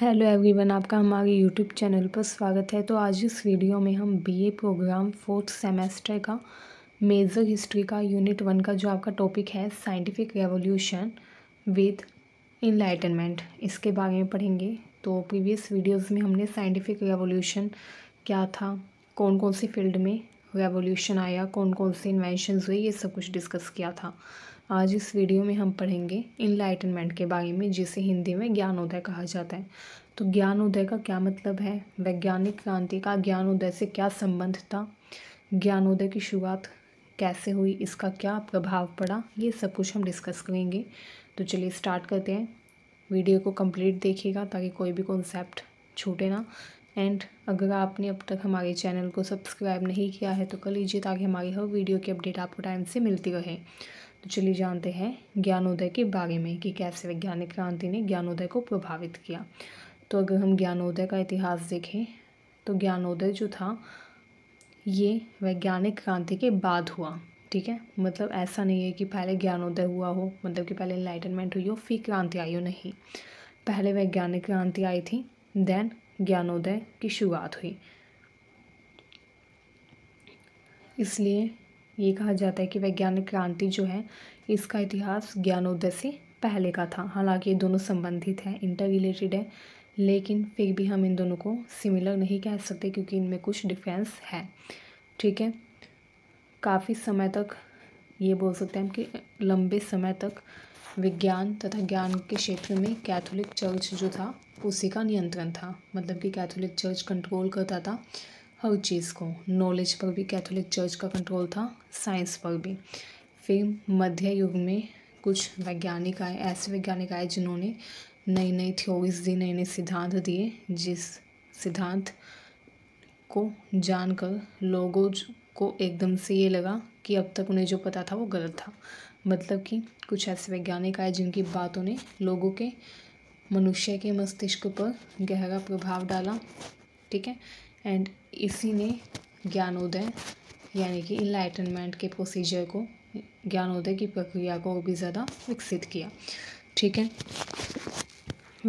hello everyone आपका हमारे YouTube channel पर स्वागत है तो आज इस वीडियो में हम बीए प्रोग्राम फोर्थ सेमेस्टर का मेजर हिस्ट्री का यूनिट वन का जो आपका टॉपिक है साइंटिफिक रेवोल्यूशन विद इनलाइटनमेंट इसके बारे में पढ़ेंगे तो प्रीवियस वीडियोस में हमने साइंटिफिक रेवोल्यूशन क्या था कौन कौन से फील्ड में रेवोल्यूशन आया कौन कौन से इन्वेंशन हुए ये सब कुछ डिस्कस किया था आज इस वीडियो में हम पढ़ेंगे इनलाइटनमेंट के बारे में जिसे हिंदी में ज्ञानोदय कहा जाता है तो ज्ञानोदय का क्या मतलब है वैज्ञानिक क्रांति का ज्ञानोदय से क्या संबंध था ज्ञानोदय की शुरुआत कैसे हुई इसका क्या प्रभाव पड़ा ये सब कुछ हम डिस्कस करेंगे तो चलिए स्टार्ट करते हैं वीडियो को कम्प्लीट देखिएगा ताकि कोई भी कॉन्सेप्ट छूटे ना एंड अगर आपने अब तक हमारे चैनल को सब्सक्राइब नहीं किया है तो कर लीजिए ताकि हमारी हर वीडियो की अपडेट आपको टाइम से मिलती रहे तो चलिए जानते हैं ज्ञानोदय के बारे में कि कैसे वैज्ञानिक क्रांति ने ज्ञानोदय को प्रभावित किया तो अगर हम ज्ञानोदय का इतिहास देखें तो ज्ञानोदय जो था ये वैज्ञानिक क्रांति के बाद हुआ ठीक है मतलब ऐसा नहीं है कि पहले ज्ञानोदय हुआ हो मतलब कि पहले इन्लाइटनमेंट हुई हो फिर क्रांति आई हो नहीं पहले वैज्ञानिक क्रांति आई थी देन ज्ञानोदय की शुरुआत हुई इसलिए ये कहा जाता है कि वैज्ञानिक क्रांति जो है इसका इतिहास ज्ञानोदय से पहले का था हालांकि ये दोनों संबंधित हैं इंटर रिलेटेड है लेकिन फिर भी हम इन दोनों को सिमिलर नहीं कह सकते क्योंकि इनमें कुछ डिफरेंस है ठीक है काफ़ी समय तक ये बोल सकते हैं कि लंबे समय तक विज्ञान तथा ज्ञान के क्षेत्र में कैथोलिक चर्च जो था उसी का नियंत्रण था मतलब कि कैथोलिक चर्च कंट्रोल करता था हर चीज़ को नॉलेज पर भी कैथोलिक चर्च का कंट्रोल था साइंस पर भी फिर मध्य युग में कुछ वैज्ञानिक आए ऐसे वैज्ञानिक आए जिन्होंने नई नई थ्योरीज दी नए नए सिद्धांत दिए जिस सिद्धांत को जानकर लोगों को एकदम से ये लगा कि अब तक उन्हें जो पता था वो गलत था मतलब कि कुछ ऐसे वैज्ञानिक आए जिनकी बातों ने लोगों के मनुष्य के मस्तिष्क पर गहरा प्रभाव डाला ठीक है एंड इसी ने ज्ञानोदय यानी कि इनलाइटनमेंट के प्रोसीजर को ज्ञानोदय की प्रक्रिया को भी ज़्यादा विकसित किया ठीक है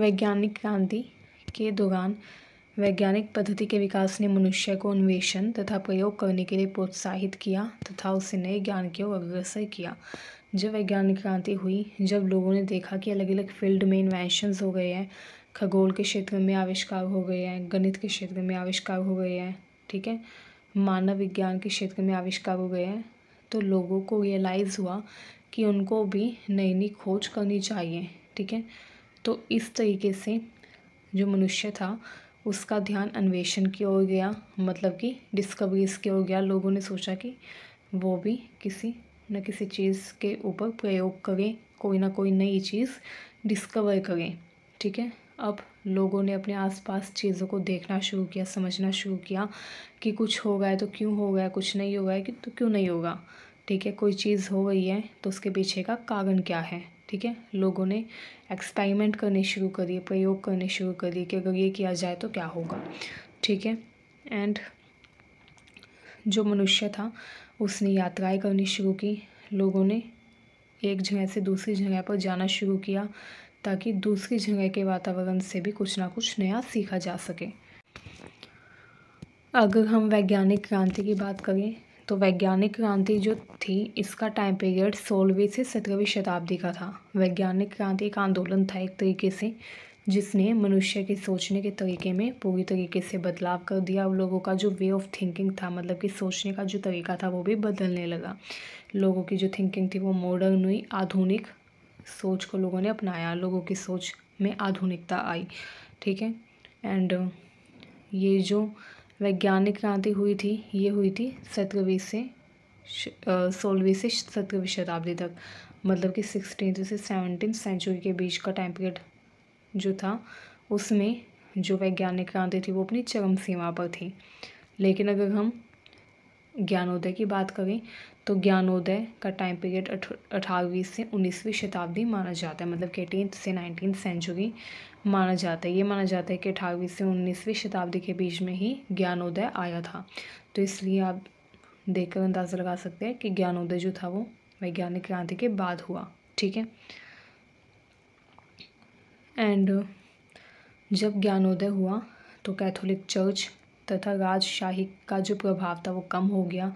वैज्ञानिक क्रांति के दौरान वैज्ञानिक पद्धति के विकास ने मनुष्य को अन्वेषण तथा प्रयोग करने के लिए प्रोत्साहित किया तथा उसे नए ज्ञान की ओर अग्रसर किया जब वैज्ञानिक क्रांति हुई जब लोगों ने देखा कि अलग अलग फील्ड में इन्वेंशंस हो गए हैं खगोल के क्षेत्र में आविष्कार हो गए हैं गणित के क्षेत्र में आविष्कार हो गए हैं ठीक है मानव विज्ञान के क्षेत्र में आविष्कार हो गए हैं तो लोगों को रियलाइज़ हुआ कि उनको भी नई नई खोज करनी चाहिए ठीक है तो इस तरीके से जो मनुष्य था उसका ध्यान अन्वेषण की ओर गया मतलब कि डिस्कवरीज की ओर गया लोगों ने सोचा कि वो भी किसी न किसी चीज़ के ऊपर प्रयोग करें कोई ना कोई नई चीज़ डिस्कवर करें ठीक है अब लोगों ने अपने आसपास चीज़ों को देखना शुरू किया समझना शुरू किया कि कुछ हो गया तो क्यों हो गया कुछ नहीं हो गया कि तो क्यों नहीं होगा ठीक है कोई चीज़ हो गई है तो उसके पीछे का कारण क्या है ठीक है लोगों ने एक्सपेरिमेंट करने शुरू करिए प्रयोग करने शुरू करिए कि अगर ये किया जाए तो क्या होगा ठीक है एंड जो मनुष्य था उसने यात्राएं करनी शुरू की लोगों ने एक जगह से दूसरी जगह पर जाना शुरू किया ताकि दूसरी जगह के वातावरण से भी कुछ ना कुछ नया सीखा जा सके अगर हम वैज्ञानिक क्रांति की बात करें तो वैज्ञानिक क्रांति जो थी इसका टाइम पीरियड सोलहवीं से सत्रहवीं शताब्दी का था वैज्ञानिक क्रांति एक आंदोलन था एक तरीके से जिसने मनुष्य के सोचने के तरीके में पूरी तरीके से बदलाव कर दिया लोगों का जो वे ऑफ थिंकिंग था मतलब कि सोचने का जो तरीका था वो भी बदलने लगा लोगों की जो थिंकिंग थी वो मॉडर्न हुई आधुनिक सोच को लोगों ने अपनाया लोगों की सोच में आधुनिकता आई ठीक है एंड ये जो वैज्ञानिक क्रांति हुई थी ये हुई थी सत्रहवीं से सोलहवीं से सत्रहवीं शताब्दी तक मतलब कि सिक्सटीन से सेवनटीन सेंचुरी के बीच का टाइम पीरियड जो था उसमें जो वैज्ञानिक क्रांति थी वो अपनी चरम सीमा पर थी लेकिन अगर हम ज्ञानोदय की बात करें तो ज्ञानोदय का टाइम पीरियड अठारहवीं से उन्नीसवीं शताब्दी माना जाता है मतलब कि एटीन से नाइनटीन सेंचुरी माना जाता है ये माना जाता है कि अठारहवीं से उन्नीसवीं शताब्दी के बीच में ही ज्ञानोदय आया था तो इसलिए आप देखकर अंदाज़ा लगा सकते हैं कि ज्ञानोदय जो था वो वैज्ञानिक क्रांति के बाद हुआ ठीक है एंड जब ज्ञानोदय हुआ तो कैथोलिक चर्च तथा राजशाही का जो प्रभाव था वो कम हो गया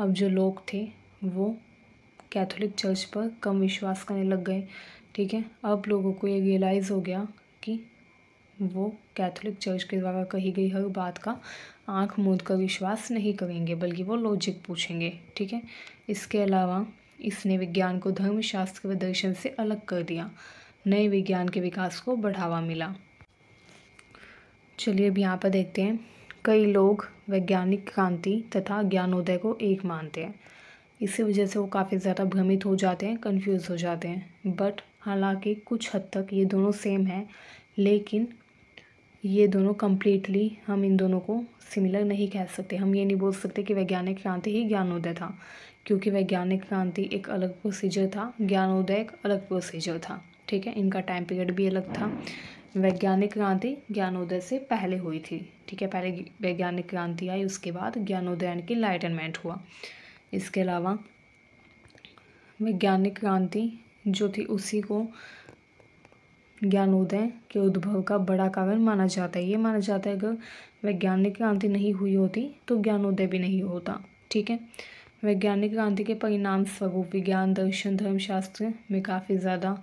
अब जो लोग थे वो कैथोलिक चर्च पर कम विश्वास करने लग गए ठीक है अब लोगों को ये रियलाइज़ हो गया कि वो कैथोलिक चर्च के द्वारा कही गई हर बात का आंख मूंद कर विश्वास नहीं करेंगे बल्कि वो लॉजिक पूछेंगे ठीक है इसके अलावा इसने विज्ञान को धर्मशास्त्र व दर्शन से अलग कर दिया नए विज्ञान के विकास को बढ़ावा मिला चलिए अब यहाँ पर देखते हैं कई लोग वैज्ञानिक क्रांति तथा ज्ञानोदय को एक मानते हैं इसी वजह से वो काफ़ी ज़्यादा भ्रमित हो जाते हैं कंफ्यूज हो जाते हैं बट हालांकि कुछ हद तक ये दोनों सेम हैं लेकिन ये दोनों कम्प्लीटली हम इन दोनों को सिमिलर नहीं कह सकते हम ये नहीं बोल सकते कि वैज्ञानिक क्रांति ही ज्ञानोदय था क्योंकि वैज्ञानिक क्रांति एक अलग प्रोसीजर था ज्ञानोदय एक अलग प्रोसीजर था ठीक है इनका टाइम पीरियड भी अलग था वैज्ञानिक क्रांति ज्ञानोदय से पहले हुई थी ठीक है पहले वैज्ञानिक क्रांति आई उसके बाद ज्ञानोदय की कि लाइटनमेंट हुआ इसके अलावा वैज्ञानिक क्रांति जो थी उसी को ज्ञानोदय के उद्भव का बड़ा कारण माना जाता है ये माना जाता है अगर वैज्ञानिक क्रांति नहीं हुई होती तो ज्ञानोदय भी नहीं होता ठीक है वैज्ञानिक क्रांति के परिणाम स्वरूप विज्ञान दर्शन धर्मशास्त्र में काफ़ी ज़्यादा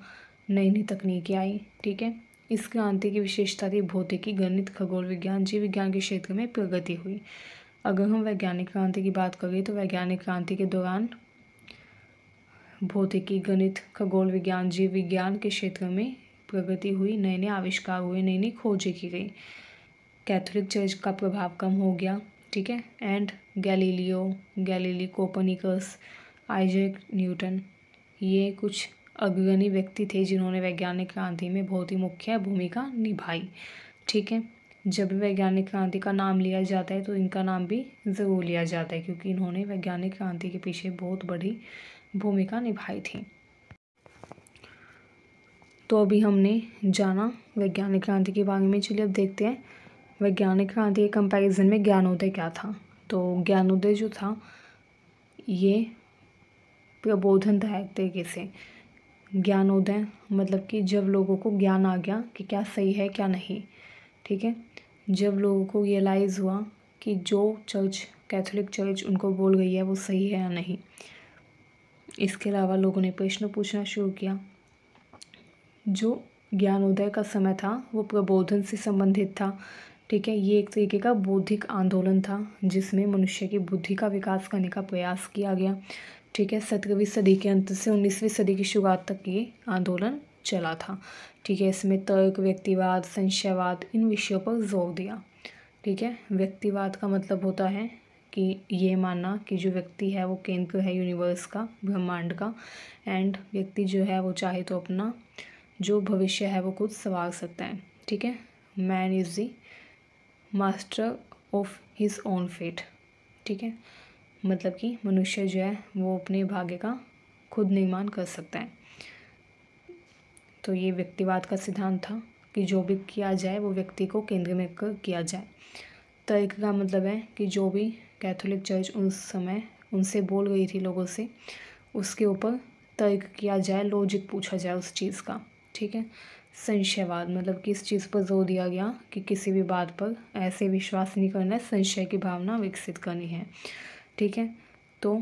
नई नई तकनीकें आई ठीक है इस क्रांति की विशेषता थी भौतिकी गणित खगोल विज्ञान जीव विज्ञान के क्षेत्र में प्रगति हुई अगर हम वैज्ञानिक क्रांति की बात करें तो वैज्ञानिक क्रांति के दौरान भौतिकी गणित खगोल विज्ञान जीव विज्ञान के क्षेत्र में प्रगति हुई नए नए आविष्कार हुए नई नई खोजें की गई कैथोलिक चर्च का प्रभाव कम हो गया ठीक है and Galileo Galilei Copernicus Isaac Newton ये कुछ अग्रणी व्यक्ति थे जिन्होंने वैज्ञानिक क्रांति में बहुत ही मुख्य भूमिका निभाई ठीक है जब भी वैज्ञानिक क्रांति का नाम लिया जाता है तो इनका नाम भी ज़रूर लिया जाता है क्योंकि इन्होंने वैज्ञानिक क्रांति के पीछे बहुत बड़ी भूमिका निभाई थी तो अभी हमने जाना वैज्ञानिक क्रांति के बारे में चलिए अब देखते हैं वैज्ञानिक क्रांति के कंपैरिजन में ज्ञानोदय क्या था तो ज्ञानोदय जो था ये प्रबोधन दायक तरीके से ज्ञानोदय मतलब कि जब लोगों को ज्ञान आ गया कि क्या सही है क्या नहीं ठीक है जब लोगों को रियलाइज़ हुआ कि जो चर्च कैथोलिक चर्च उनको बोल गई है वो सही है या नहीं इसके अलावा लोगों ने प्रश्न पूछना शुरू किया जो ज्ञानोदय का समय था वो प्रबोधन से संबंधित था ठीक है ये एक तरीके का बौद्धिक आंदोलन था जिसमें मनुष्य की बुद्धि का विकास करने का प्रयास किया गया ठीक है सत्रहवीं सदी के अंत से उन्नीसवीं सदी की शुरुआत तक ये आंदोलन चला था ठीक है इसमें तर्क व्यक्तिवाद संशयवाद इन विषयों पर जोर दिया ठीक है व्यक्तिवाद का मतलब होता है कि ये मानना कि जो व्यक्ति है वो केंद्र है यूनिवर्स का ब्रह्मांड का एंड व्यक्ति जो है वो चाहे तो अपना जो भविष्य है वो खुद संवार सकता है ठीक है man is the master of his own fate ठीक है मतलब कि मनुष्य जो है वो अपने भाग्य का खुद निर्माण कर सकता है तो ये व्यक्तिवाद का सिद्धांत था कि जो भी किया जाए वो व्यक्ति को केंद्र में कर किया जाए तर्क का मतलब है कि जो भी कैथोलिक चर्च उस समय उनसे बोल गई थी लोगों से उसके ऊपर तर्क किया जाए लॉजिक पूछा जाए उस चीज़ का ठीक है संशयवाद मतलब कि इस चीज़ पर जोर दिया गया कि किसी भी बात पर ऐसे विश्वास नहीं करना है संशय की भावना विकसित करनी है ठीक है तो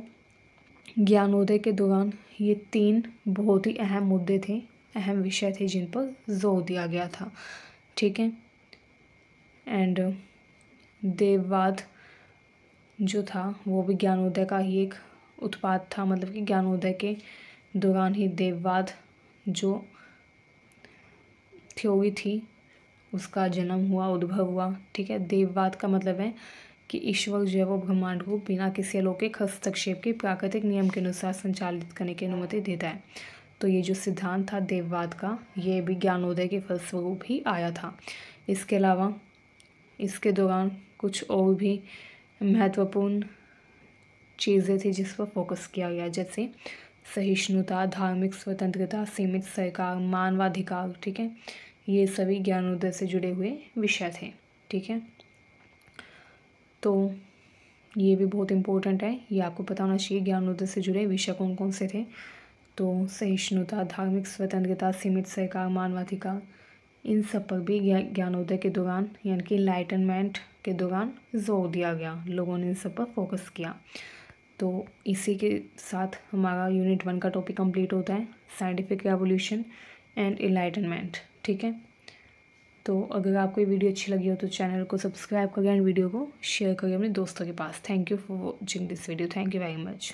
ज्ञानोदय के दौरान ये तीन बहुत ही अहम मुद्दे थे अहम विषय थे जिन पर जोर दिया गया था ठीक है एंड देववाद जो था वो भी ज्ञानोदय का ही एक उत्पाद था मतलब कि ज्ञानोदय के दौरान ही देववाद जो थ्योरी थी उसका जन्म हुआ उद्भव हुआ ठीक है देववाद का मतलब है कि ईश्वर जो है वो ब्रह्मांड को बिना किसी अलौकिक हस्तक्षेप के प्राकृतिक नियम के अनुसार संचालित करने की अनुमति देता है तो ये जो सिद्धांत था देववाद का ये भी ज्ञानोदय के फलस्वरूप ही आया था इसके अलावा इसके दौरान कुछ और भी महत्वपूर्ण चीज़ें थी जिस पर फोकस किया गया जैसे सहिष्णुता धार्मिक स्वतंत्रता सीमित सरकार मानवाधिकार ठीक है ये सभी ज्ञानोदय से जुड़े हुए विषय थे ठीक है तो ये भी बहुत इम्पोर्टेंट है ये आपको पता होना चाहिए ज्ञानोदय से जुड़े विषय कौन कौन से थे तो सहिष्णुता धार्मिक स्वतंत्रता सीमित सहकार मानवाधिकार इन सब पर भी ज्ञानोदय के दौरान यानी कि इलाइटनमेंट के दौरान जोर दिया गया लोगों ने इन सब पर फोकस किया तो इसी के साथ हमारा यूनिट वन का टॉपिक कंप्लीट होता है साइंटिफिक रेवोल्यूशन एंड इलाइटनमेंट ठीक है तो अगर आपको ये वीडियो अच्छी लगी हो तो चैनल को सब्सक्राइब करें एंड वीडियो को शेयर करें अपने दोस्तों के पास thank you for watching this video thank you very much